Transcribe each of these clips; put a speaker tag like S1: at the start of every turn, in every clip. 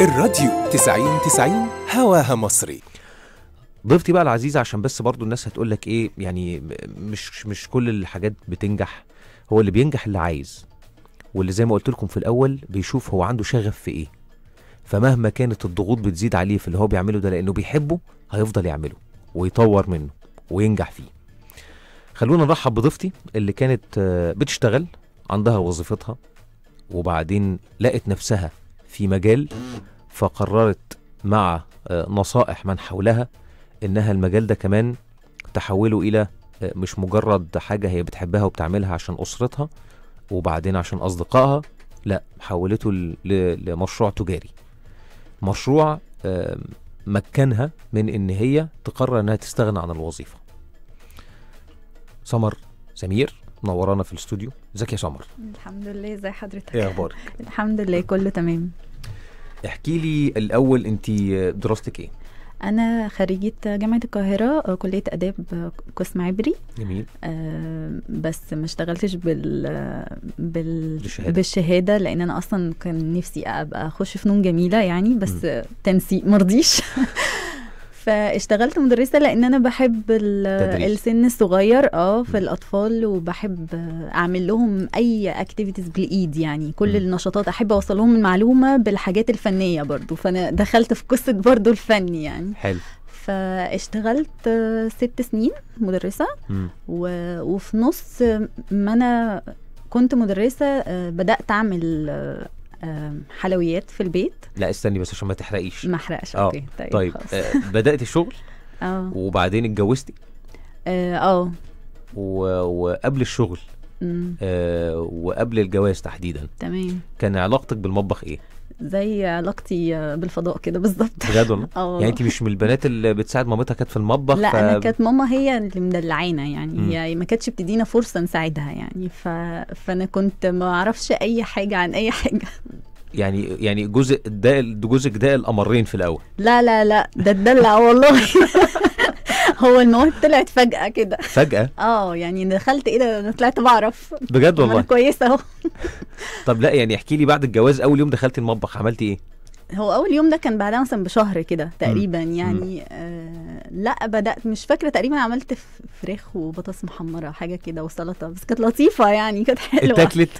S1: الراديو 90 90 هواها مصري ضيفتي بقى العزيزة عشان بس برضو الناس هتقول لك ايه يعني مش مش كل الحاجات بتنجح هو اللي بينجح اللي عايز واللي زي ما قلت لكم في الاول بيشوف هو عنده شغف في ايه فمهما كانت الضغوط بتزيد عليه في اللي هو بيعمله ده لانه بيحبه هيفضل يعمله ويطور منه وينجح فيه خلونا نرحب بضيفتي اللي كانت آه، بتشتغل عندها وظيفتها وبعدين لقت نفسها في مجال فقررت مع آه، نصائح من حولها انها المجال ده كمان تحوله الى آه، مش مجرد حاجه هي بتحبها وبتعملها عشان اسرتها وبعدين عشان اصدقائها لا حولته لمشروع تجاري مشروع مكنها من ان هي تقرر انها تستغنى عن الوظيفه سمر سمير نورانا في الاستوديو ازيك يا سمر
S2: الحمد لله ازي حضرتك ايه اخبارك الحمد لله كله تمام
S1: احكي لي الاول انت دراستك ايه
S2: انا خريجه جامعه القاهره كليه اداب قسم عبري جميل آه بس ما اشتغلتش بال بال بالشهادة. بالشهاده لان انا اصلا كان نفسي ابقى اخش فنون جميله يعني بس م. تنسيق مرضيش فاشتغلت مدرسه لان انا بحب السن الصغير اه في م. الاطفال وبحب اعمل لهم اي اكتيفيتيز بالايد يعني كل م. النشاطات احب اوصل لهم المعلومه بالحاجات الفنيه برضو فانا دخلت في قصه برضو الفن يعني حلو فاشتغلت ست سنين مدرسه و... وفي نص ما انا كنت مدرسه آه، بدات اعمل حلويات في البيت لا
S1: استني بس عشان ما تحرقيش ما احرقش آه، اوكي طيب, طيب. آه، بدات الشغل اه وبعدين اتجوزتي
S2: اه, آه.
S1: و... وقبل الشغل آه وقبل الجواز تحديدا تمام كان علاقتك بالمطبخ ايه
S2: زي علاقتي بالفضاء كده بالظبط
S1: بجد اه يعني انت مش من البنات اللي بتساعد مامتها كانت في المطبخ لا ف... انا كانت
S2: ماما هي اللي مدلعانا يعني م. هي ما كانتش بتدينا فرصه نساعدها يعني ف... فانا كنت ما اعرفش اي حاجه عن اي حاجه
S1: يعني يعني جزء ده جزء ده القمرين في الاول
S2: لا لا لا ده اتدلع والله هو المواد طلعت فجأة كده فجأة؟ اه يعني دخلت ايه ده انا طلعت بعرف بجد والله كويسة اهو
S1: طب لا يعني احكي لي بعد الجواز اول يوم دخلتي المطبخ عملتي ايه؟
S2: هو اول يوم ده كان بعدها مثلا بشهر كده تقريبا يعني آه لا بدات مش فاكره تقريبا عملت فراخ وبطاطس محمره حاجه كده وسلطه بس كانت لطيفه يعني كانت حلوه اتاكلت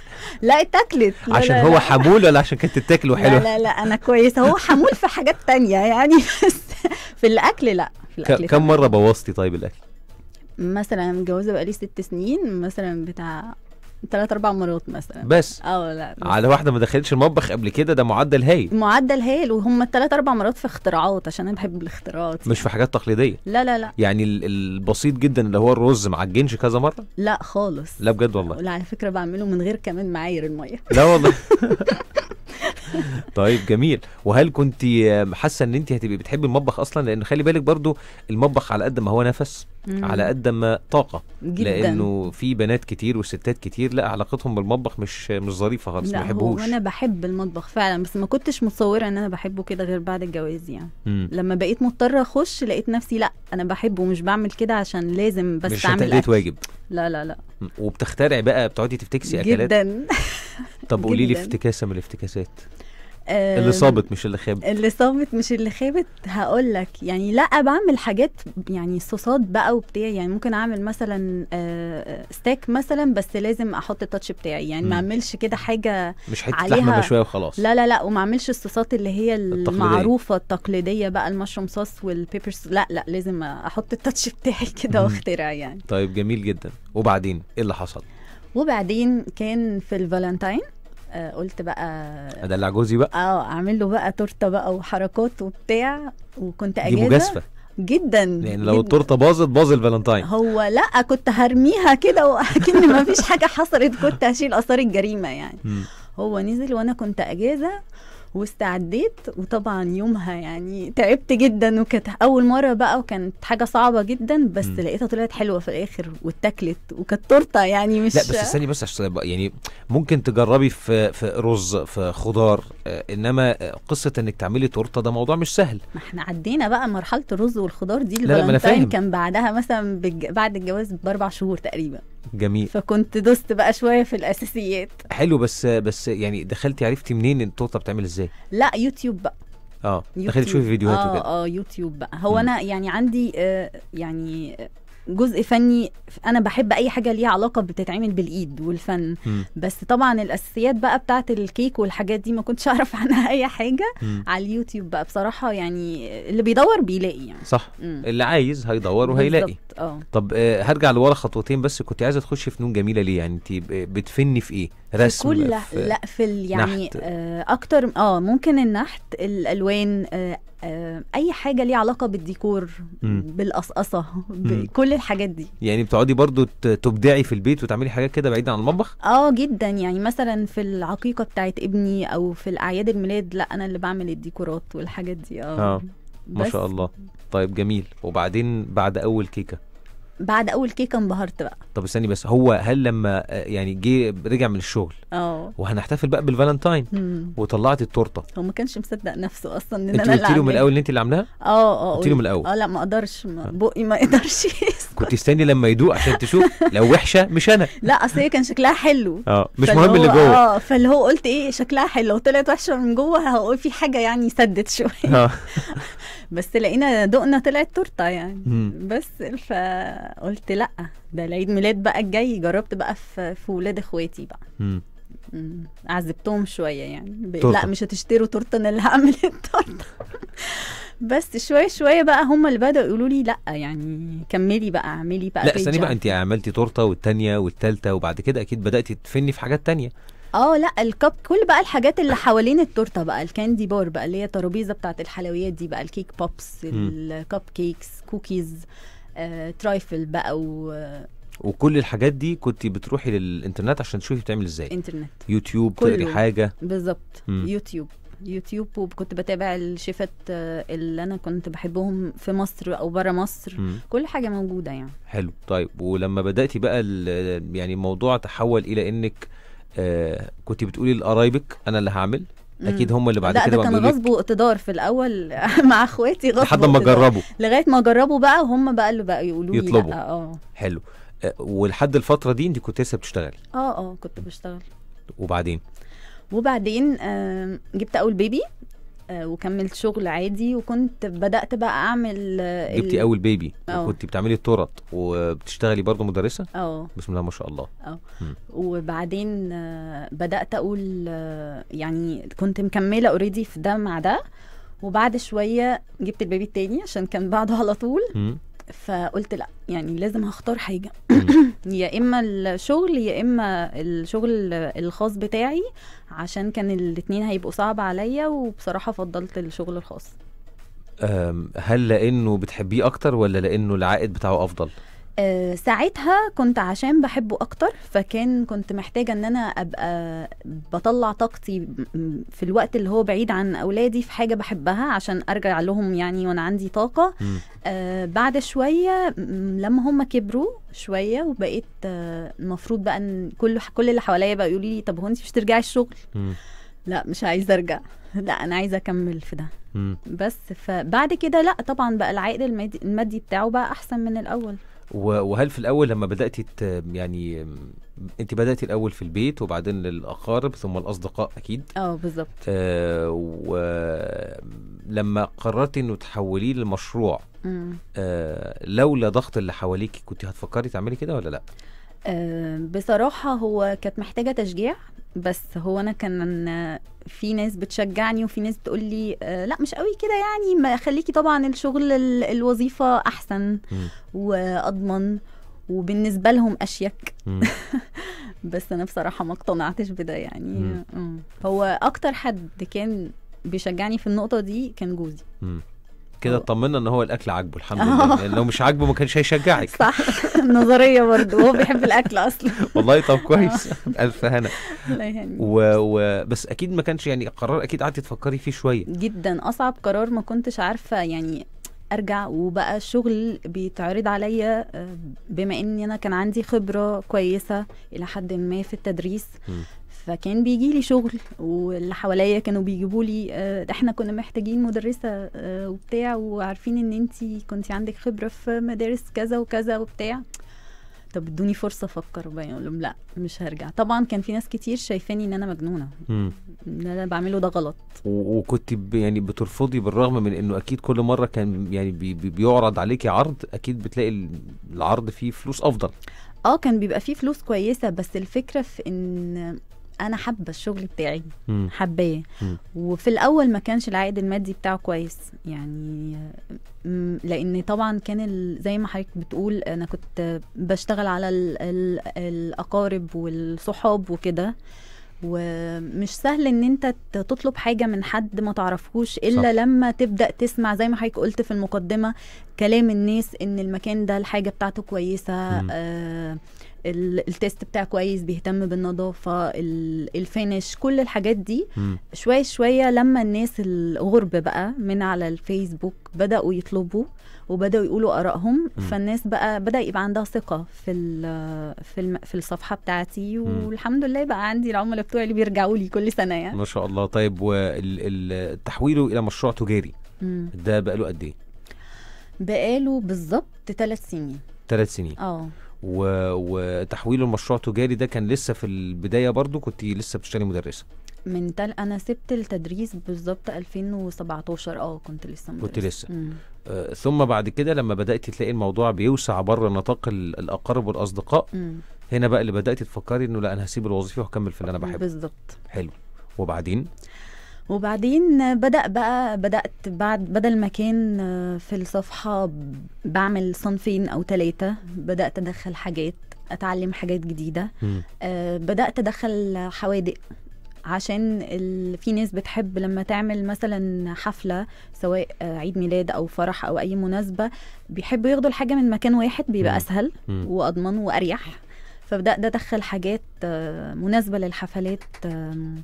S2: لا اتاكلت لا عشان لا هو
S1: حمول ولا عشان كانت تتاكل وحلوه لا
S2: لا لا انا كويسه هو حمول في حاجات تانية يعني بس في الاكل لا في الاكل كم مره
S1: بوظتي طيب الاكل
S2: مثلا متجوزه بقالي ست سنين مثلا بتاع ثلاث اربع مرات مثلا بس اه لا بس. على
S1: واحده ما دخلتش المطبخ قبل كده ده معدل هايل
S2: معدل هايل وهم الثلاث اربع مرات في اختراعات عشان انا بحب الاختراعات
S1: مش في حاجات تقليديه لا لا لا يعني البسيط جدا اللي هو الرز معجنش كذا مره
S2: لا خالص
S1: لا بجد والله
S2: لا على فكره بعمله من غير كمان معايير الميه
S1: لا والله طيب جميل وهل كنت حاسه ان انت هتبقي بتحبي المطبخ اصلا لان خلي بالك برضو المطبخ على قد ما هو نفس مم. على قد ما طاقه جداً. لانه في بنات كتير وستات كتير لا علاقتهم بالمطبخ مش مش ظريفه خالص ما بحبهوش انا
S2: بحب المطبخ فعلا بس ما كنتش متصوره ان انا بحبه كده غير بعد الجواز يعني مم. لما بقيت مضطره اخش لقيت نفسي لا انا بحبه ومش بعمل كده عشان لازم بس مش اعمل مش واجب لا لا لا
S1: وبتخترعي بقى بتقعدي تفتكسي اكلات جدا طب قولي لي افتكاسه من الافتكاسات اللي صابت مش اللي خابت
S2: اللي صابت مش اللي خابت هقول لك يعني لا بعمل حاجات يعني صوصات بقى وبتاع يعني ممكن اعمل مثلا ستاك آه، آه، مثلا بس لازم احط التاتش بتاعي يعني ما اعملش كده حاجه مش حته عليها لحمه بشويه وخلاص لا لا لا وما اعملش الصوصات اللي هي المعروفه التقليديه بقى المشروم صوص والبيبرز لا لا لازم احط التاتش بتاعي كده واخترع يعني
S1: طيب جميل جدا وبعدين ايه اللي حصل
S2: وبعدين كان في الفالنتاين آه، قلت بقى
S1: ادلع جوزي بقى
S2: اه اعمل له بقى تورته بقى وحركات وبتاع وكنت اجازه دي مجازفه جدا يعني لو التورته
S1: باظت باظ الفالنتاين
S2: هو لا كنت هرميها كده واكن ما فيش حاجه حصلت كنت هشيل اثار الجريمه يعني م. هو نزل وانا كنت اجازه واستعديت وطبعا يومها يعني تعبت جدا وكانت اول مره بقى وكانت حاجه صعبه جدا بس م. لقيتها طلعت حلوه في الاخر واتاكلت وكانت تورته يعني مش لا بس استني
S1: بس عشان يعني ممكن تجربي في في رز في خضار آه، انما قصه انك تعملي تورته ده موضوع مش سهل
S2: ما احنا عدينا بقى مرحله الرز والخضار دي الفالنتاين كان بعدها مثلا بج... بعد الجواز باربع شهور تقريبا جميل فكنت دوست بقى شويه في الاساسيات
S1: حلو بس بس يعني دخلتي عرفتي منين التورته بتعمل ازاي
S2: لا يوتيوب بقى
S1: اه دخلت تشوفي فيديوهات اه
S2: اه يوتيوب بقى هو م. انا يعني عندي آه يعني جزء فني انا بحب اي حاجه ليها علاقه بتتعمل بالايد والفن م. بس طبعا الاساسيات بقى بتاعه الكيك والحاجات دي ما كنتش اعرف عنها اي حاجه م. على اليوتيوب بقى بصراحه يعني اللي بيدور بيلاقي يعني
S1: صح م. اللي عايز هيدور وهيلاقي اه طب آه، هرجع لورا خطوتين بس كنت عايزه تخشي فنون جميله ليه يعني انت بتفني في ايه رسم في كل في لا
S2: في يعني نحت. آه، اكتر اه ممكن النحت الالوان آه، آه، اي حاجه ليها علاقه بالديكور بالقصقصه بكل الحاجات دي
S1: يعني بتقعدي برضو تبدعي في البيت وتعملي حاجات كده بعيده عن المطبخ
S2: اه جدا يعني مثلا في العقيقه بتاعت ابني او في الاعياد الميلاد لا انا اللي بعمل الديكورات والحاجات دي اه, آه. ما شاء
S1: الله طيب جميل وبعدين بعد اول كيكه
S2: بعد اول كيكه انبهرت بقى
S1: طب استني بس هو هل لما آه، يعني جه رجع من الشغل اه وهنحتفل بقى بالفالنتاين وطلعت التورته
S2: هو ما كانش مصدق نفسه اصلا ان انا اللي قلت له من يعني. الاول
S1: ان انت اللي عاملاها اه اه قلت له من الاول اه
S2: لا ما اقدرش بقي ما يقدرش
S1: كنت استني لما يدوق عشان تشوف لو وحشه مش انا
S2: لا اصل هي كان شكلها حلو
S1: اه مش مهم اللي جوه اه
S2: فاللي هو قلت ايه شكلها حلو وطلعت طلعت وحشه من جوه هقول في حاجه يعني سدت شويه آه. بس لقينا دقنا طلعت تورته يعني مم. بس فقلت لا ده العيد ميلاد بقى الجاي جربت بقى في, في ولاد اخواتي بقى مم. مم. عذبتهم شويه يعني ب... لا مش هتشتروا تورته انا اللي هعمل التورته بس شويه شويه بقى هم اللي بداوا يقولوا لي لا يعني كملي بقى اعملي بقى لا استني بقى انت
S1: عملتي تورته والتانيه والتالته وبعد كده اكيد بداتي تفني في حاجات تانيه
S2: اه لا الكب كل بقى الحاجات اللي حوالين التورته بقى الكاندي بار بقى اللي هي الترابيزه بتاعت الحلويات دي بقى الكيك بوبس الكب كيكس كوكيز آه، ترايفل بقى و
S1: وكل الحاجات دي كنت بتروحي للانترنت عشان تشوفي بتعمل ازاي انترنت يوتيوب تقري حاجه
S2: بالظبط يوتيوب يوتيوب وكنت بتابع الشيفات آه، اللي انا كنت بحبهم في مصر او بره مصر م. كل حاجه موجوده يعني
S1: حلو طيب ولما بداتي بقى يعني الموضوع تحول الى انك آه كنت بتقولي لقرايبك انا اللي هعمل اكيد هم اللي بعد كده ده كان غصب
S2: واقتدار في الاول مع اخواتي غصب لحد ما جربوا لغايه ما جربوا بقى وهم بقى اللي بقى يقولوا لي يطلبوا اه
S1: حلو آه ولحد الفتره دي انت كنت لسه بتشتغلي
S2: اه اه كنت بشتغل وبعدين وبعدين آه جبت اول بيبي آه، وكملت شغل عادي وكنت بدات بقى اعمل آه، جبتي اول
S1: بيبي كنت وكنت بتعملي التورت وبتشتغلي برضه مدرسه اه بسم الله ما شاء الله
S2: اه وبعدين بدات اقول آه، يعني كنت مكمله اوريدي في ده مع ده وبعد شويه جبت البيبي التاني عشان كان بعده على طول فقلت لا يعني لازم هختار حاجه يا اما الشغل يا اما الشغل الخاص بتاعي عشان كان الاتنين هيبقوا صعب عليا وبصراحه فضلت الشغل الخاص
S1: هل لانه بتحبيه اكتر ولا لانه العائد بتاعه افضل
S2: آه، ساعتها كنت عشان بحبه اكتر فكان كنت محتاجه ان انا ابقى بطلع طاقتي في الوقت اللي هو بعيد عن اولادي في حاجه بحبها عشان ارجع لهم يعني وانا عندي طاقه آه بعد شويه لما هم كبروا شويه وبقيت المفروض آه بقى ان كل كل اللي حواليا بقى يقولوا لي طب هو انت مش ترجعي الشغل م. لا مش عايزه ارجع لا انا عايزه اكمل في ده بس فبعد كده لا طبعا بقى العائد المادي بتاعه بقى احسن من الاول
S1: وهل في الاول لما بداتي يعني انت بداتي الاول في البيت وبعدين للاقارب ثم الاصدقاء اكيد اه بالظبط آه ولما قررتي انه تحوليه لمشروع آه لولا ضغط اللي حواليك كنت هتفكري تعملي كده ولا لا
S2: آه بصراحه هو كانت محتاجه تشجيع بس هو انا كان في ناس بتشجعني وفي ناس تقول لي آه، لا مش قوي كده يعني ما خليكي طبعا الشغل الوظيفه احسن م. واضمن وبالنسبه لهم اشيك بس انا بصراحه ما اقتنعتش بده يعني م. هو اكتر حد كان بيشجعني في النقطه دي كان جوزي
S1: كده اطمنا ان هو الاكل عاجبه الحمد لله يعني لو مش عاجبه ما كانش هيشجعك
S2: صح نظريه برضه هو بيحب الاكل اصلا
S1: والله طب آه. كويس الف هنا الله يهنيك و... و... بس اكيد ما كانش يعني قرار اكيد قعدتي تفكري فيه شويه
S2: جدا اصعب قرار ما كنتش عارفه يعني ارجع وبقى الشغل بيتعرض عليا آه، بما اني انا كان عندي خبره كويسه الى حد ما في التدريس فكان بيجي لي شغل واللي حواليا كانوا بيجيبوا لي آه، احنا كنا محتاجين مدرسه آه، وبتاع وعارفين ان انت كنت عندك خبره في مدارس كذا وكذا وبتاع طب ادوني فرصه افكر بقى اقول لهم لا مش هرجع طبعا كان في ناس كتير شايفاني ان انا مجنونه ان انا بعمله ده غلط
S1: وكنت يعني بترفضي بالرغم من انه اكيد كل مره كان يعني بي بي بيعرض عليكي عرض اكيد بتلاقي العرض فيه فلوس افضل
S2: اه كان بيبقى فيه فلوس كويسه بس الفكره في ان انا حابه الشغل بتاعي حباه وفي الاول ما كانش العائد المادي بتاعه كويس يعني لان طبعا كان زي ما حضرتك بتقول انا كنت بشتغل على الـ الـ الاقارب والصحاب وكده ومش سهل ان انت تطلب حاجه من حد ما تعرفهوش الا صح. لما تبدا تسمع زي ما حضرتك قلت في المقدمه كلام الناس ان المكان ده الحاجه بتاعته كويسه آه التيست بتاعه كويس بيهتم بالنظافه الفينش كل الحاجات دي شويه شويه لما الناس الغرب بقى من على الفيسبوك بداوا يطلبوا وبداوا يقولوا ارائهم فالناس بقى بدا يبقى عندها ثقه في في في الصفحه بتاعتي والحمد لله بقى عندي العملاء بتوعي اللي بيرجعوا لي كل سنه يعني
S1: ما شاء الله طيب وتحويله الى مشروع تجاري ده بقى له قد ايه
S2: بقاله بالظبط ثلاث سنين
S1: ثلاث سنين اه وتحويل المشروع تجاري ده كان لسه في البدايه برضو كنت لسه بتشتري مدرسه
S2: من تل انا سبت التدريس بالظبط 2017 اه كنت لسه مدرسة. كنت لسه مم.
S1: آه، ثم بعد كده لما بدات تلاقي الموضوع بيوسع بره نطاق الاقارب والاصدقاء مم. هنا بقى اللي بدات تفكري انه لا انا هسيب الوظيفه وهكمل في اللي انا بحبه بالظبط حلو وبعدين
S2: وبعدين بدأ بقى بدأت بعد بدل ما كان آه، في الصفحة بعمل صنفين أو ثلاثة بدأت أدخل حاجات أتعلم حاجات جديدة م. آه بدأت أدخل حوادق عشان ال... في ناس بتحب لما تعمل مثلا حفلة سواء آه، عيد ميلاد أو فرح أو أي مناسبة بيحبوا ياخدوا الحاجة من مكان واحد بيبقى أسهل وأضمن وأريح فبدأت أدخل حاجات آه، مناسبة للحفلات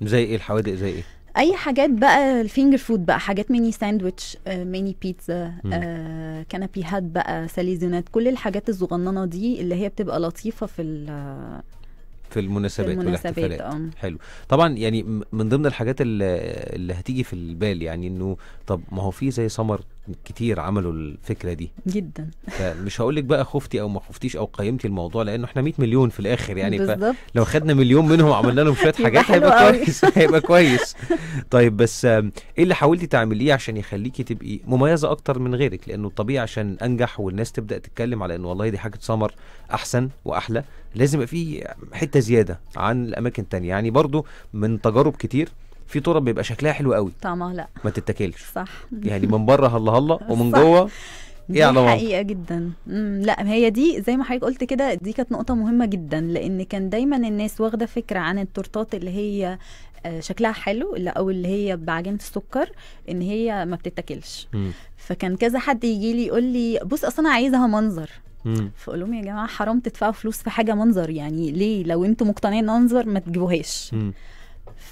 S1: زي إيه الحوادق زي إيه؟
S2: اي حاجات بقى الفينجر فود بقى حاجات ميني ساندويتش آه ميني بيتزا آه كنابيهات بقى ساليزونات كل الحاجات الصغننه دي اللي هي بتبقى لطيفه في
S1: في المناسبات, في المناسبات والاحتفالات أم. آه. حلو طبعا يعني من ضمن الحاجات اللي, اللي هتيجي في البال يعني انه طب ما هو في زي سمر كتير عملوا الفكره دي جدا فمش هقول لك بقى خفتي او ما خفتيش او قيمتي الموضوع لانه احنا 100 مليون في الاخر يعني بالظبط لو خدنا مليون منهم وعملنا لهم شويه حاجات هيبقى كويس هيبقى كويس طيب بس ايه اللي حاولتي تعمليه عشان يخليكي تبقي مميزه اكتر من غيرك لانه الطبيعي عشان انجح والناس تبدا تتكلم على انه والله دي حاجه سمر احسن واحلى لازم يبقى في حته زياده عن الاماكن الثانيه يعني برضو من تجارب كتير في تراب بيبقى شكلها حلو قوي طعمها لا ما تتاكلش صح يعني من بره هلا هلا ومن جوه
S2: دي إيه حقيقه جدا لا هي دي زي ما حضرتك قلت كده دي كانت نقطه مهمه جدا لان كان دايما الناس واخده فكره عن التورتات اللي هي آه، شكلها حلو او اللي هي بعجينه السكر ان هي ما بتتاكلش فكان كذا حد يجي لي يقول لي بص اصل انا عايزها منظر فقول لهم يا جماعه حرام تدفعوا فلوس في حاجه منظر يعني ليه لو أنتم مقتنعين منظر ما تجيبوهاش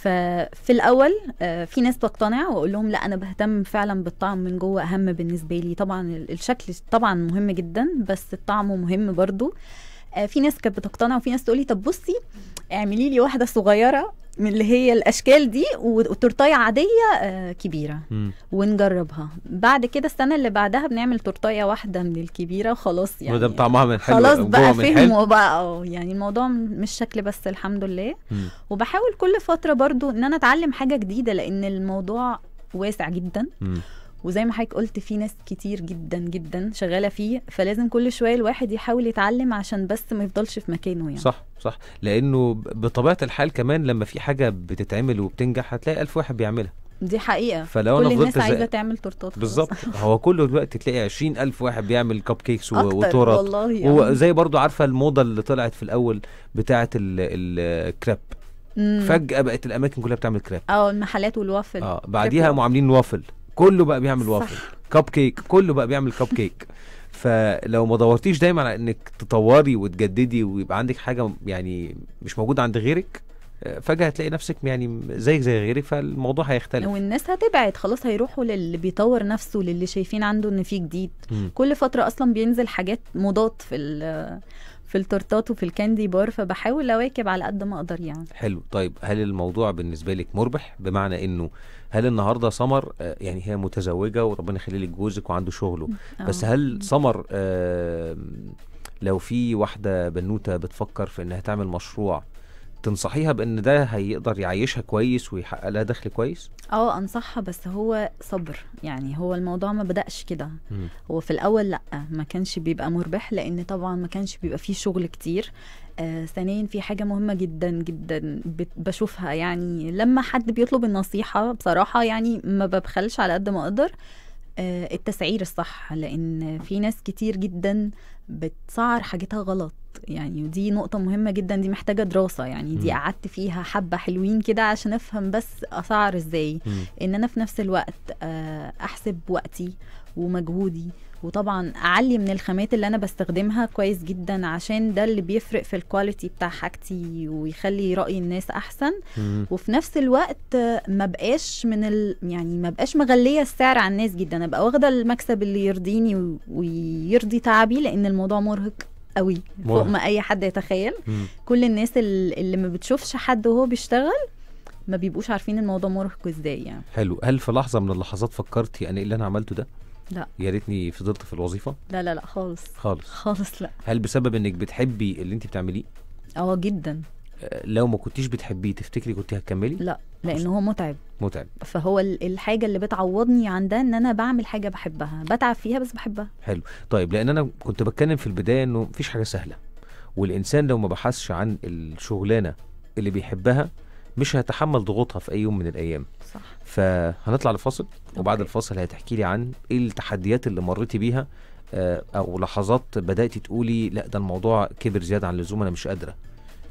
S2: ففي الاول آه، في ناس تقتنع واقول لهم لا انا بهتم فعلا بالطعم من جوه اهم بالنسبه لي طبعا الشكل طبعا مهم جدا بس الطعم مهم برضو آه، في ناس كانت بتقتنع وفي ناس تقولي طب بصي اعملي لي واحده صغيره من اللي هي الاشكال دي وتورتايه عاديه آه، كبيره ونجربها بعد كده السنه اللي بعدها بنعمل تورتايه واحده من الكبيره وخلاص يعني وده
S1: طعمها من حلو خلاص بقى فهموا
S2: بقى يعني الموضوع مش شكل بس الحمد لله م. وبحاول كل فتره برضو ان انا اتعلم حاجه جديده لان الموضوع واسع جدا م. وزي ما حضرتك قلت في ناس كتير جدا جدا شغاله فيه فلازم كل شويه الواحد يحاول يتعلم عشان بس ما يفضلش في مكانه يعني
S1: صح صح لانه بطبيعه الحال كمان لما في حاجه بتتعمل وبتنجح هتلاقي ألف واحد بيعملها
S2: دي حقيقة فلو كل أنا الناس عايزة تعمل تورتات بالظبط
S1: هو كله دلوقتي تلاقي 20000 واحد بيعمل كب كيكس وتورت والله يعني. وزي برضو عارفة الموضة اللي طلعت في الأول بتاعة الكريب فجأة بقت الأماكن كلها بتعمل كريب
S2: اه المحلات والوافل اه
S1: بعديها قاموا عاملين وافل كله بقى بيعمل وافل كب كيك كله بقى بيعمل كب كيك فلو ما دورتيش دايما على انك تطوري وتجددي ويبقى عندك حاجه يعني مش موجوده عند غيرك فجاه هتلاقي نفسك يعني زيك زي غيرك فالموضوع هيختلف
S2: والناس هتبعد خلاص هيروحوا للي بيطور نفسه للي شايفين عنده ان في جديد م. كل فتره اصلا بينزل حاجات مضاد في في التورتات وفي الكاندي بار فبحاول اواكب على قد ما اقدر يعني
S1: حلو طيب هل الموضوع بالنسبه لك مربح بمعنى انه هل النهارده سمر آه، يعني هي متزوجه وربنا يخلي لك جوزك وعنده شغله بس آه. هل سمر لو في واحده بنوته بتفكر في انها تعمل مشروع تنصحيها بان ده هيقدر يعيشها كويس ويحقق لها دخل كويس
S2: اه انصحها بس هو صبر يعني هو الموضوع ما بداش كده هو في الاول لا ما كانش بيبقى مربح لان طبعا ما كانش بيبقى فيه شغل كتير آه ثانيا في حاجه مهمه جدا جدا بشوفها يعني لما حد بيطلب النصيحه بصراحه يعني ما ببخلش على قد ما اقدر آه، التسعير الصح لان في ناس كتير جدا بتسعر حاجتها غلط يعني دي نقطة مهمة جدا دي محتاجة دراسة يعني دي قعدت فيها حبة حلوين كده عشان أفهم بس أسعر إزاي إن أنا في نفس الوقت آه، أحسب وقتي ومجهودي وطبعا اعلي من الخامات اللي انا بستخدمها كويس جدا عشان ده اللي بيفرق في الكواليتي بتاع حاجتي ويخلي راي الناس احسن مم. وفي نفس الوقت ما بقاش من ال... يعني ما بقاش مغليه السعر على الناس جدا ابقى واخده المكسب اللي يرضيني و... ويرضي تعبي لان الموضوع مرهق قوي فوق ما اي حد يتخيل مم. كل الناس اللي ما بتشوفش حد وهو بيشتغل ما بيبقوش عارفين الموضوع مرهق ازاي يعني
S1: حلو هل في لحظه من اللحظات فكرتي انا ايه اللي انا عملته ده لا يا ريتني فضلت في الوظيفه لا لا لا خالص خالص خالص لا هل بسبب انك بتحبي اللي انت بتعمليه
S2: اه جدا
S1: آه، لو ما كنتيش بتحبيه تفتكري كنت هتكملي
S2: لا لان هو متعب متعب فهو الحاجه اللي بتعوضني عن ده ان انا بعمل حاجه بحبها بتعب فيها بس بحبها
S1: حلو طيب لان انا كنت بتكلم في البدايه انه مفيش حاجه سهله والانسان لو ما بحثش عن الشغلانه اللي بيحبها مش هتحمل ضغوطها في اي يوم من الايام صح فهنطلع لفاصل وبعد الفاصل هتحكي لي عن ايه التحديات اللي مريتي بيها آه، او لحظات بداتي تقولي لا ده الموضوع كبر زياده عن اللزوم انا مش قادره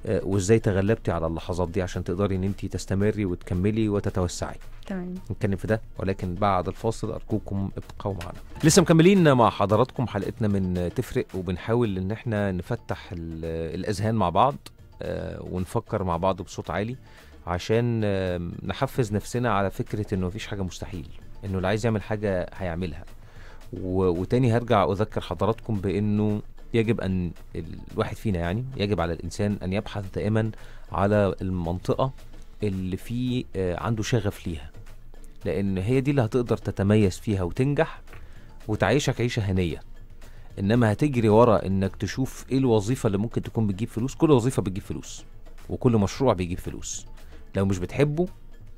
S1: آه، وازاي تغلبتي على اللحظات دي عشان تقدري ان انت تستمري وتكملي وتتوسعي تمام نتكلم في ده ولكن بعد الفاصل ارجوكم ابقوا معنا لسه مكملين مع حضراتكم حلقتنا من تفرق وبنحاول ان احنا نفتح الاذهان مع بعض آه، ونفكر مع بعض بصوت عالي عشان نحفز نفسنا على فكره انه مفيش حاجه مستحيل انه اللي عايز يعمل حاجه هيعملها وتاني هرجع اذكر حضراتكم بانه يجب ان الواحد فينا يعني يجب على الانسان ان يبحث دائما على المنطقه اللي فيه آه، عنده شغف ليها لان هي دي اللي هتقدر تتميز فيها وتنجح وتعيشك عيشه هنيه انما هتجري ورا انك تشوف ايه الوظيفه اللي ممكن تكون بتجيب فلوس كل وظيفه بتجيب فلوس وكل مشروع بيجيب فلوس لو مش بتحبه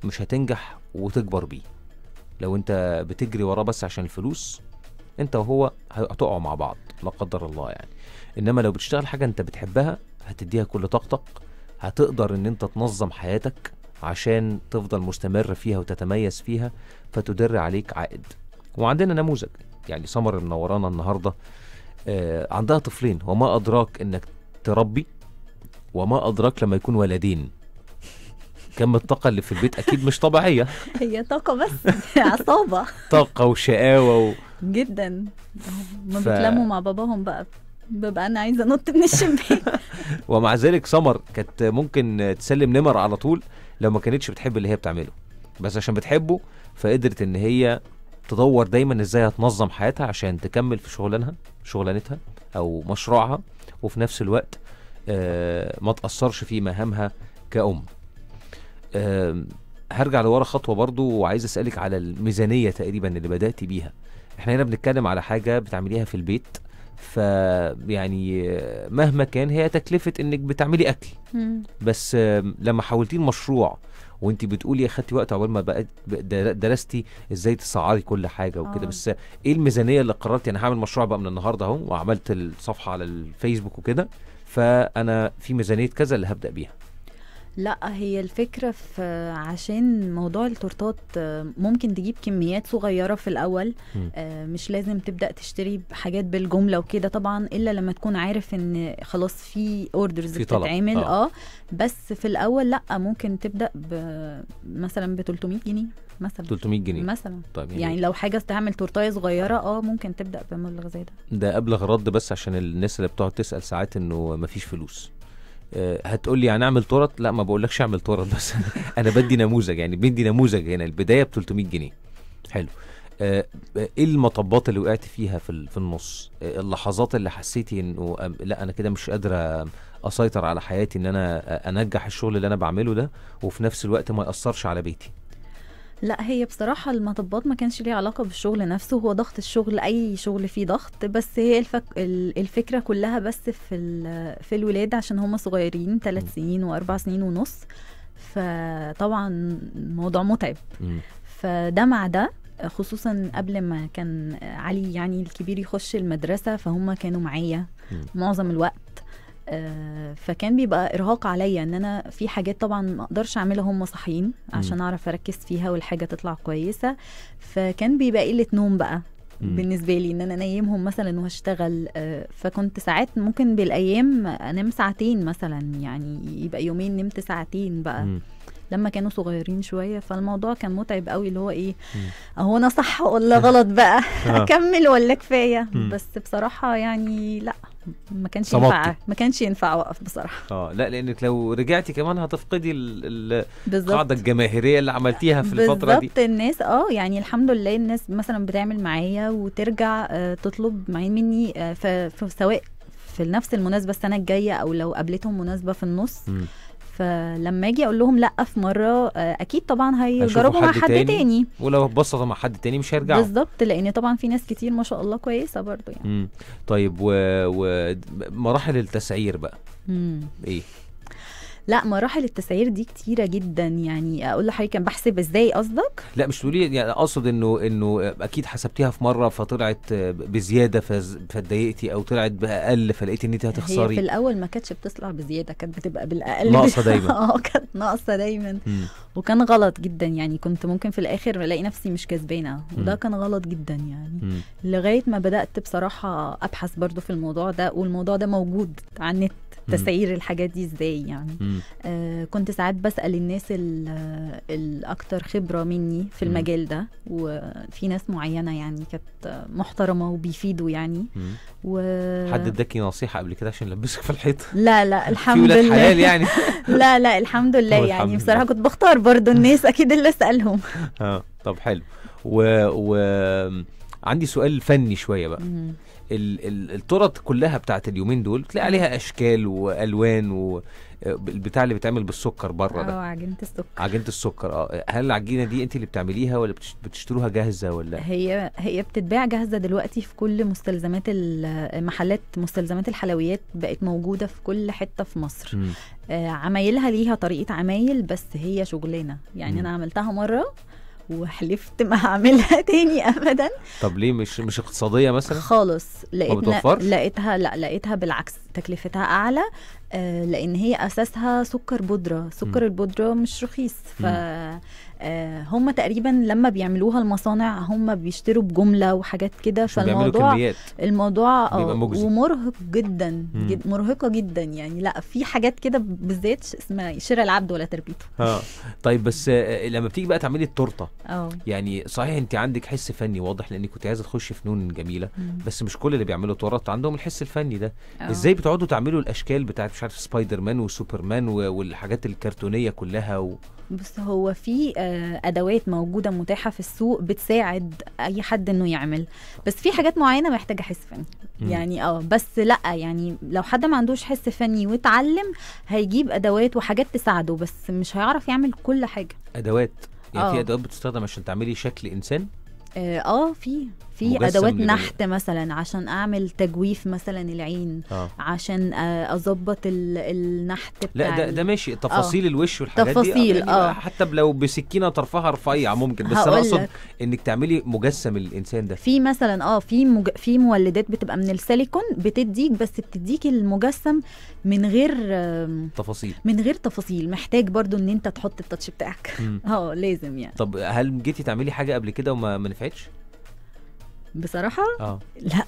S1: مش هتنجح وتكبر بيه لو انت بتجري وراه بس عشان الفلوس انت وهو هتقعوا مع بعض لا قدر الله يعني انما لو بتشتغل حاجه انت بتحبها هتديها كل طاقتك هتقدر ان انت تنظم حياتك عشان تفضل مستمر فيها وتتميز فيها فتدر عليك عائد وعندنا نموذج يعني سمر منورانا النهارده آه عندها طفلين وما ادراك انك تربي وما ادراك لما يكون ولدين كم الطاقة اللي في البيت أكيد مش طبيعية
S2: هي طاقة بس عصابة
S1: طاقة وشقاوة و...
S2: جدا ما ف... بيتلموا مع باباهم بقى ببقى أنا عايزة أنط من الشباك
S1: ومع ذلك سمر كانت ممكن تسلم نمر على طول لو ما كانتش بتحب اللي هي بتعمله بس عشان بتحبه فقدرت إن هي تدور دايما ازاي هتنظم حياتها عشان تكمل في شغلانها شغلانتها او مشروعها وفي نفس الوقت آه ما تاثرش في مهامها كأم هرجع لورا خطوه برضو وعايز اسالك على الميزانيه تقريبا اللي بدات بيها احنا هنا بنتكلم على حاجه بتعمليها في البيت ف يعني مهما كان هي تكلفه انك بتعملي اكل بس لما حاولتي المشروع وانت بتقولي اخدتي وقت عقبال ما بقى درستي ازاي تسعري كل حاجه وكده آه. بس ايه الميزانيه اللي قررتي انا هعمل مشروع بقى من النهارده اهو وعملت الصفحه على الفيسبوك وكده فانا في ميزانيه كذا اللي هبدا بيها
S2: لا هي الفكرة في عشان موضوع التورتات ممكن تجيب كميات صغيرة في الأول آه، مش لازم تبدأ تشتري حاجات بالجملة وكده طبعا إلا لما تكون عارف إن خلاص في أوردرز بتتعمل آه. آه بس في الأول لا ممكن تبدأ مثلا ب 300 جنيه مثلا 300 جنيه مثلا طيب يعني, يعني لو حاجه تعمل تورتايه صغيره اه ممكن تبدا بمبلغ زي ده
S1: ده ابلغ رد بس عشان الناس اللي بتقعد تسال ساعات انه مفيش فلوس آه، هتقول لي يعني اعمل تورت لا ما بقولكش اعمل تورت بس انا بدي نموذج يعني بدي نموذج هنا البدايه ب 300 جنيه حلو آه، ايه المطبات اللي وقعت فيها في في النص آه، اللحظات اللي حسيتي انه لا انا كده مش قادره اسيطر على حياتي ان انا انجح الشغل اللي انا بعمله ده وفي نفس الوقت ما ياثرش على بيتي
S2: لا هي بصراحة المطبات ما كانش ليها علاقة بالشغل نفسه هو ضغط الشغل أي شغل فيه ضغط بس هي الفك... الفكرة كلها بس في ال... في الولاد عشان هم صغيرين ثلاث سنين وأربع سنين ونص فطبعا الموضوع متعب م. فده مع ده خصوصا قبل ما كان علي يعني الكبير يخش المدرسة فهم كانوا معايا معظم الوقت آه، فكان بيبقى ارهاق عليا ان انا في حاجات طبعا ما اقدرش اعملها هم صاحيين عشان اعرف اركز فيها والحاجه تطلع كويسه فكان بيبقى قله نوم بقى بالنسبه لي ان انا انيمهم مثلا وهشتغل آه، فكنت ساعات ممكن بالايام انام ساعتين مثلا يعني يبقى يومين نمت ساعتين بقى لما كانوا صغيرين شويه فالموضوع كان متعب قوي اللي هو ايه اهو انا صح ولا غلط بقى آه. اكمل ولا كفايه بس بصراحه يعني لا ما كانش ينفع ما كانش ينفع اوقف بصراحه
S1: اه لا لانك لو رجعتي كمان هتفقدي القاعده الجماهيريه اللي عملتيها في الفتره دي بالظبط
S2: الناس اه يعني الحمد لله الناس مثلا بتعمل معايا وترجع آه تطلب مني آه في سواء في نفس المناسبه السنه الجايه او لو قابلتهم مناسبه في النص م. فلما اجي اقول لهم لا في مره آه، اكيد طبعا هيجربوا مع حد تاني, تاني
S1: ولو اتبسطوا مع حد تاني مش هيرجعوا
S2: بالظبط لان طبعا في ناس كتير ما شاء الله كويسه برضه يعني
S1: مم. طيب ومراحل و... التسعير بقى مم. ايه
S2: لا مراحل التسعير دي كتيره جدا يعني اقول لحضرتك كان بحسب ازاي قصدك
S1: لا مش تقولي يعني اقصد انه انه اكيد حسبتيها في مره فطلعت بزياده فاتضايقتي او طلعت باقل فلقيتي ان انت هتخسري هي في
S2: الاول ما كانتش بتطلع بزياده كانت بتبقى بالاقل ناقصه دايما اه كانت ناقصه دايما م. وكان غلط جدا يعني كنت ممكن في الاخر الاقي نفسي مش كسبانه وده كان غلط جدا يعني م. لغايه ما بدات بصراحه ابحث برضو في الموضوع ده والموضوع ده موجود على النت تسعير الحاجات دي ازاي يعني آه كنت ساعات بسال الناس الاكثر خبره مني في المجال ده وفي ناس معينه يعني كانت محترمه وبيفيدوا يعني و... حد
S1: اداكي نصيحه قبل كده عشان لبسك في الحيط يعني. لا لا الحمد لله في حلال يعني لا
S2: لا الحمد لله يعني بصراحه كنت بختار برضو الناس اكيد اللي اسالهم
S1: اه طب حلو و, و... عندي سؤال فني شويه بقى ال ال الترط كلها بتاعت اليومين دول تلاقي عليها اشكال والوان و آه، البتاع اللي بيتعمل بالسكر بره ده اه
S2: عجينه السكر
S1: عجينه السكر اه هل العجينه دي انت اللي بتعمليها ولا بتشتروها جاهزه ولا
S2: هي هي بتتباع جاهزه دلوقتي في كل مستلزمات المحلات مستلزمات الحلويات بقت موجوده في كل حته في مصر آه عمايلها ليها طريقه عمايل بس هي شغلانه يعني م. انا عملتها مره وحلفت ما هعملها تاني ابدا
S1: طب ليه مش مش اقتصاديه مثلا خالص
S2: لقيتها لقيتها لا لقيتها بالعكس تكلفتها اعلى آه لان هي اساسها سكر بودره سكر م. البودره مش رخيص ف م. آه، هم تقريبا لما بيعملوها المصانع هم بيشتروا بجمله وحاجات كده فالموضوع الموضوع آه، ومرهق جدا جد مرهقه جدا يعني لا في حاجات كده بالذات اسمها شراء العبد ولا تربيته
S1: اه طيب بس آه، لما بتيجي بقى تعملي التورته يعني صحيح انت عندك حس فني واضح لانك كنت عايزه تخشي فنون جميله مم. بس مش كل اللي بيعملوا تورت عندهم الحس الفني ده أوه. ازاي بتقعدوا تعملوا الاشكال بتاعت مش عارف سبايدر مان وسوبر مان والحاجات الكرتونيه كلها و...
S2: بص هو في آه، ادوات موجوده متاحه في السوق بتساعد اي حد انه يعمل بس في حاجات معينه محتاجه حس فني يعني اه بس لا يعني لو حد ما عندوش حس فني واتعلم هيجيب ادوات وحاجات تساعده بس مش هيعرف يعمل كل حاجه
S1: ادوات يعني في آه. ادوات بتستخدم عشان تعملي شكل انسان
S2: اه, آه، في في ادوات نحت مثلا عشان اعمل تجويف مثلا العين آه. عشان آه، اظبط النحت بتاع لا ده, ده
S1: ماشي آه. تفاصيل آه. الوش والحاجات تفاصيل دي يعني اه حتى لو بسكينه طرفها رفيع ممكن بس انا اقصد انك تعملي مجسم الانسان ده
S2: في مثلا اه في مج... في مولدات بتبقى من السيليكون بتديك بس بتديك المجسم من غير تفاصيل من غير تفاصيل محتاج برضو ان انت تحط التاتش بتاعك اه لازم يعني
S1: طب هل جيتي تعملي حاجه قبل كده وما نفعتش
S2: بصراحه اه
S1: لا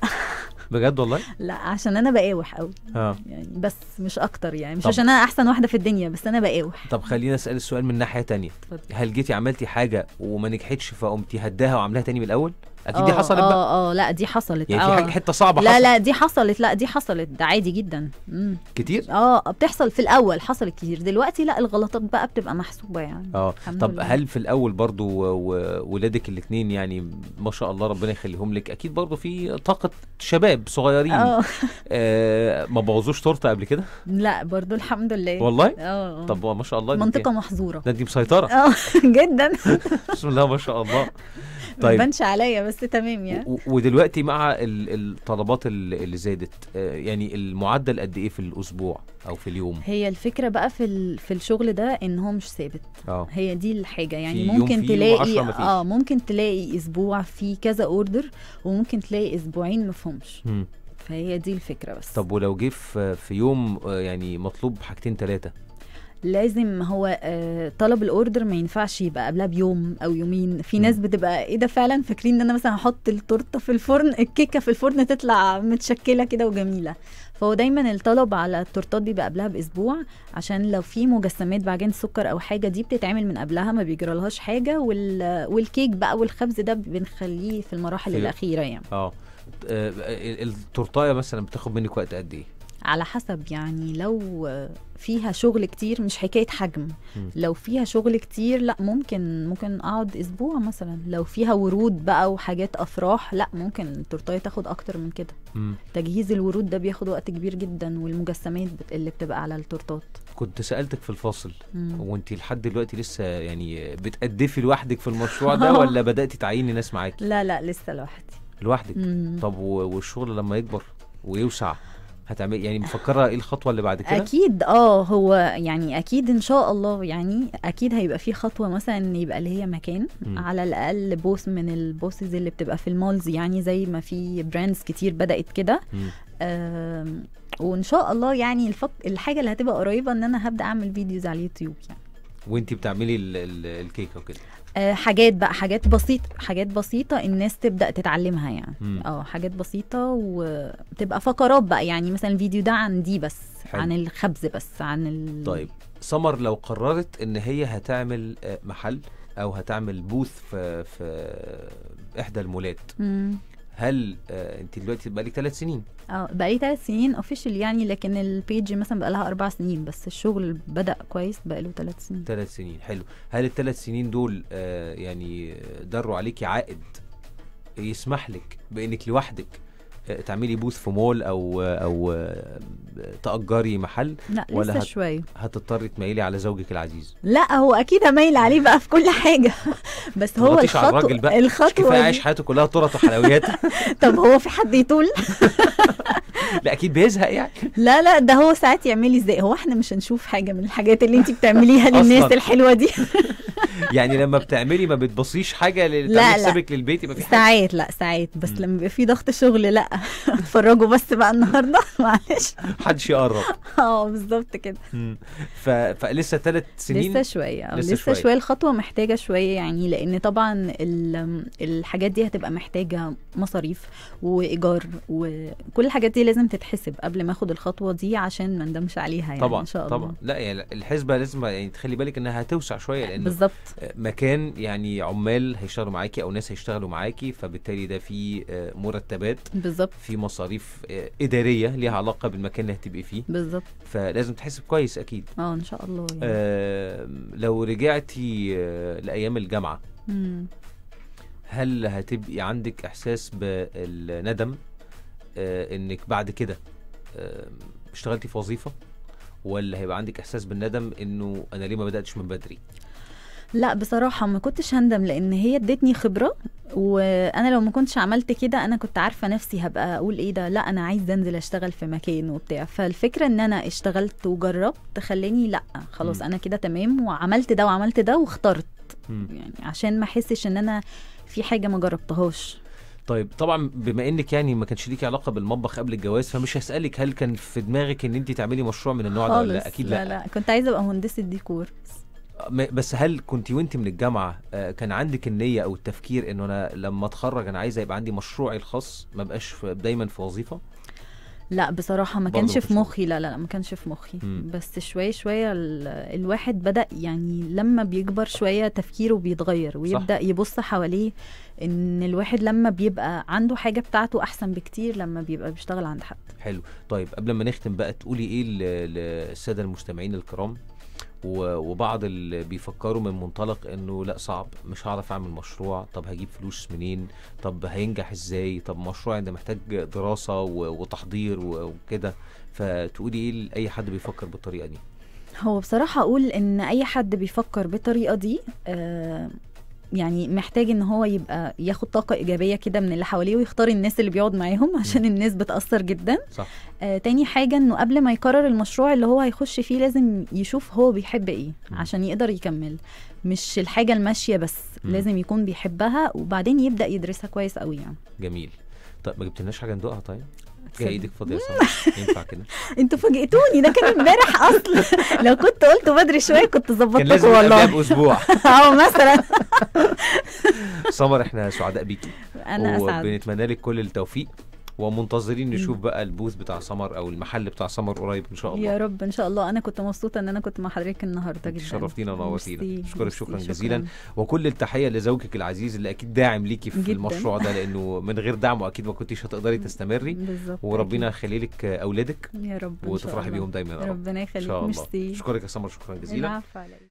S1: بجد والله
S2: لا عشان انا بقاوح قوي اه يعني بس مش اكتر يعني مش طب. عشان انا احسن واحده في الدنيا بس انا بقاوح
S1: طب خلينا اسال السؤال من ناحيه تانية اتفضل هل جيتي عملتي حاجه وما نجحتش فقمتي هداها وعاملاها تاني من الاول
S2: اكيد دي آه، حصلت بقى اه اه لا دي حصلت يعني في آه. حاجه حته صعبه لا حصلت. لا دي حصلت لا دي حصلت ده عادي جدا مم. كتير اه بتحصل في الاول حصلت كتير دلوقتي لا الغلطات بقى بتبقى محسوبه يعني اه طب لله. هل
S1: في الاول برضو وولادك الاثنين يعني ما شاء الله ربنا يخليهم لك اكيد برضو في طاقه شباب صغيرين أوه. آه ما بوظوش تورته قبل كده
S2: لا برضو الحمد لله والله اه, آه. طب
S1: ما شاء الله منطقه محظوره ده انت مسيطره اه جدا بسم الله ما شاء الله طيب ما
S2: عليا بس تمام يعني
S1: ودلوقتي مع الطلبات اللي زادت آه، يعني المعدل قد ايه في الاسبوع او في اليوم
S2: هي الفكره بقى في في الشغل ده ان هو مش ثابت آه. هي دي الحاجه يعني ممكن تلاقي اه ممكن تلاقي اسبوع في كذا اوردر وممكن تلاقي اسبوعين ما فهي دي الفكره بس
S1: طب ولو جه في يوم آه، يعني مطلوب حاجتين ثلاثه
S2: لازم هو آه، طلب الاوردر ما ينفعش يبقى قبلها بيوم او يومين في ناس بتبقى ايه ده فعلا فاكرين ان انا مثلا هحط التورته في الفرن الكيكه في الفرن تطلع متشكله كده وجميله فهو دايما الطلب على التورتات بيبقى قبلها باسبوع عشان لو في مجسمات بعجين سكر او حاجه دي بتتعمل من قبلها ما بيجرالهاش حاجه والكيك بقى والخبز ده بنخليه في المراحل الاخيره يعني
S1: آه. اه التورتايه مثلا بتاخد منك وقت قد ايه
S2: على حسب يعني لو فيها شغل كتير مش حكايه حجم م. لو فيها شغل كتير لا ممكن ممكن اقعد اسبوع مثلا لو فيها ورود بقى وحاجات افراح لا ممكن التورتايه تاخد اكتر من كده تجهيز الورود ده بياخد وقت كبير جدا والمجسمات اللي بتبقى على التورتات
S1: كنت سالتك في الفاصل وانت لحد دلوقتي لسه يعني بتقدفي لوحدك في المشروع ده ولا بداتي تعيني ناس معاكي
S2: لا لا لسه لوحدي
S1: لوحدك طب والشغل لما يكبر ويوسع هتعمل يعني مفكره ايه الخطوه اللي بعد كده اكيد
S2: اه هو يعني اكيد ان شاء الله يعني اكيد هيبقى في خطوه مثلا ان يبقى ليا مكان م. على الاقل بوس من البوسز اللي بتبقى في المولز يعني زي ما في براندز كتير بدات كده وان شاء الله يعني الفق... الحاجه اللي هتبقى قريبه ان انا هبدا اعمل فيديوز على اليوتيوب يعني
S1: وانت بتعملي الكيكه وكده
S2: آه، حاجات بقى حاجات بسيطة حاجات بسيطة الناس تبدأ تتعلمها يعني اه حاجات بسيطة وتبقى فقرات بقى يعني مثلا الفيديو ده عن دي بس حلو. عن الخبز بس عن ال... طيب
S1: سمر لو قررت ان هي هتعمل آه، محل او هتعمل بوث في في احدى المولات مم. هل آه انت دلوقتي بقالك ثلاث سنين
S2: اه بقالي ثلاث سنين اوفيشال يعني لكن البيج مثلا بقالها اربع سنين بس الشغل بدا كويس بقاله ثلاث سنين
S1: ثلاث سنين حلو هل الثلاث سنين دول آه يعني آه، دروا عليكي عائد يسمح لك بانك لوحدك تعملي بوث في مول او او تاجري محل لا ولا لسه هت... شوي هتضطري تميلي على زوجك العزيز
S2: لا هو اكيد هميل عليه بقى في كل حاجه بس هو الخطوه بقى. الخطوه كفايه عايش
S1: حياته كلها طرط وحلويات
S2: طب هو في حد يطول
S1: لا اكيد
S2: بيزهق يعني لا لا ده هو ساعات يعملي ازاي هو احنا مش هنشوف حاجه من الحاجات اللي انت بتعمليها للناس الحلوه دي
S1: يعني لما بتعملي ما بتبصيش حاجه لا حسابك للبيت يبقى في حاجه ساعات
S2: لا ساعات بس لما بيبقى في ضغط شغل لا اتفرجوا بس بقى النهارده معلش
S1: محدش يقرب
S2: اه بالظبط كده
S1: ف... فلسه ثلاث سنين لسه شويه اه، لسه, لسه شويه
S2: الخطوه محتاجه شويه يعني لان طبعا الحاجات دي هتبقى محتاجه مصاريف وايجار وكل الحاجات دي لازم تتحسب قبل ما اخد الخطوه دي عشان ما ندمش عليها يعني طبعا ان شاء الله طبعا
S1: لا يعني الحسبه لازم يعني تخلي بالك انها هتوسع شويه لان بالظبط بالظبط آه، مكان يعني عمال هيشتغلوا معاكي او ناس هيشتغلوا معاكي فبالتالي ده في آه، مرتبات بالظبط في مصاريف آه، اداريه ليها علاقه بالمكان اللي هتبقي فيه بالظبط فلازم تحسب كويس اكيد
S2: اه ان شاء الله يعني.
S1: آه لو رجعتي لايام الجامعه مم. هل هتبقي عندك احساس بالندم آه انك بعد كده آه اشتغلتي في وظيفه ولا هيبقى عندك احساس بالندم انه انا ليه ما بداتش من بدري
S2: لا بصراحه ما كنتش هندم لان هي ادتني خبره وانا لو ما كنتش عملت كده انا كنت عارفه نفسي هبقى اقول ايه ده لا انا عايز انزل اشتغل في مكان وبتاع فالفكره ان انا اشتغلت وجربت خلاني لا خلاص انا كده تمام وعملت ده وعملت ده واخترت يعني عشان ما احسش ان انا في حاجه ما جربتهاش
S1: طيب طبعا بما انك يعني ما كانش ليكي علاقه بالمطبخ قبل الجواز فمش هسالك هل كان في دماغك ان انت تعملي مشروع من النوع ده ولا اكيد لا لا,
S2: لا. كنت عايزه ابقى مهندسه ديكور
S1: بس هل كنت وانت من الجامعه آه، كان عندك النيه او التفكير انه انا لما اتخرج انا عايزه يبقى عندي مشروعي الخاص ما بقاش دايما في وظيفه
S2: لا بصراحه ما كانش في مخي لا لا ما كانش في مخي م. بس شويه شويه الواحد بدا يعني لما بيكبر شويه تفكيره بيتغير ويبدا صح. يبص حواليه ان الواحد لما بيبقى عنده حاجه بتاعته احسن بكتير لما بيبقى بيشتغل عند حد
S1: حلو طيب قبل ما نختم بقى تقولي ايه للساده المستمعين الكرام وبعض اللي بيفكروا من منطلق انه لا صعب مش هعرف اعمل مشروع طب هجيب فلوس منين طب هينجح ازاي طب مشروع يعني ده محتاج دراسه وتحضير وكده فتقولي ايه لاي حد بيفكر بالطريقه دي
S2: هو بصراحه اقول ان اي حد بيفكر بالطريقه دي آه يعني محتاج ان هو يبقى ياخد طاقه ايجابيه كده من اللي حواليه ويختار الناس اللي بيقعد معاهم عشان الناس بتاثر جدا صح. آه تاني حاجه انه قبل ما يقرر المشروع اللي هو هيخش فيه لازم يشوف هو بيحب ايه عشان يقدر يكمل مش الحاجه الماشيه بس م. لازم يكون بيحبها وبعدين يبدا يدرسها كويس قوي يعني
S1: جميل طب ما جبتلناش حاجه ندوقها طيب جاي ايدك فاضيه صح ينفع كده
S2: انتوا فاجئتوني ده كان امبارح اصلا لو كنت قلت بدري شويه كنت ظبطتكم والله كان اسبوع اه مثلا
S1: سمر احنا سعداء بيكي انا اسعد وبنتمنى لك كل التوفيق ومنتظرين نشوف بقى البوث بتاع سمر او المحل بتاع سمر قريب ان شاء الله يا
S2: رب ان شاء الله انا كنت مبسوطه ان انا كنت مع حضرتك النهارده جدا شرفتينا ونورتينا اشكرك شكرا جزيلا
S1: وكل التحيه لزوجك العزيز اللي اكيد داعم ليكي في جداً. المشروع ده لانه من غير دعمه اكيد ما كنتيش هتقدري تستمري بالظبط وربنا يخلي لك اولادك
S2: يا رب وتفرحي بيهم دايما يا رب ربنا يخليك ميرسي اشكرك يا سمر
S1: شكرا جزيلا